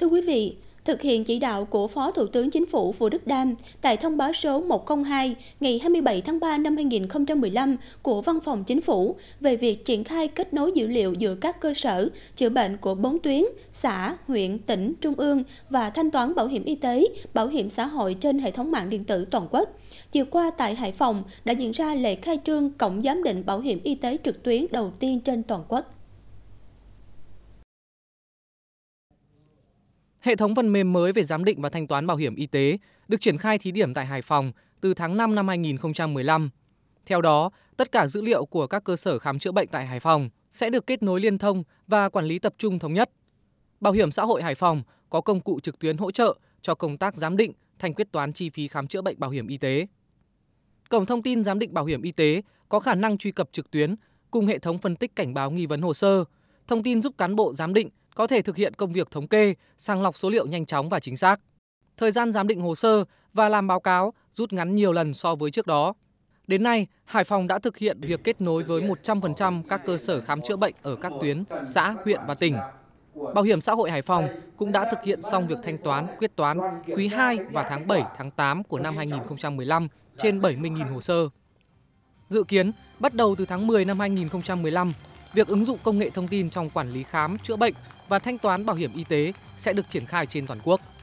Thưa quý vị, thực hiện chỉ đạo của Phó Thủ tướng Chính phủ Vũ Đức Đam tại thông báo số 102 ngày 27 tháng 3 năm 2015 của Văn phòng Chính phủ về việc triển khai kết nối dữ liệu giữa các cơ sở chữa bệnh của bốn tuyến, xã, huyện, tỉnh, trung ương và thanh toán bảo hiểm y tế, bảo hiểm xã hội trên hệ thống mạng điện tử toàn quốc. Chiều qua tại Hải Phòng đã diễn ra lễ khai trương Cổng Giám định Bảo hiểm Y tế trực tuyến đầu tiên trên toàn quốc. Hệ thống phần mềm mới về giám định và thanh toán bảo hiểm y tế được triển khai thí điểm tại Hải Phòng từ tháng 5 năm 2015. Theo đó, tất cả dữ liệu của các cơ sở khám chữa bệnh tại Hải Phòng sẽ được kết nối liên thông và quản lý tập trung thống nhất. Bảo hiểm xã hội Hải Phòng có công cụ trực tuyến hỗ trợ cho công tác giám định, thanh quyết toán chi phí khám chữa bệnh bảo hiểm y tế. Cổng thông tin giám định bảo hiểm y tế có khả năng truy cập trực tuyến cùng hệ thống phân tích cảnh báo nghi vấn hồ sơ, thông tin giúp cán bộ giám định có thể thực hiện công việc thống kê, sàng lọc số liệu nhanh chóng và chính xác. Thời gian giám định hồ sơ và làm báo cáo rút ngắn nhiều lần so với trước đó. Đến nay, Hải Phòng đã thực hiện việc kết nối với 100% các cơ sở khám chữa bệnh ở các tuyến, xã, huyện và tỉnh. Bảo hiểm xã hội Hải Phòng cũng đã thực hiện xong việc thanh toán, quyết toán quý 2 và tháng 7, tháng 8 của năm 2015 trên 70.000 hồ sơ. Dự kiến, bắt đầu từ tháng 10 năm 2015, Việc ứng dụng công nghệ thông tin trong quản lý khám, chữa bệnh và thanh toán bảo hiểm y tế sẽ được triển khai trên toàn quốc.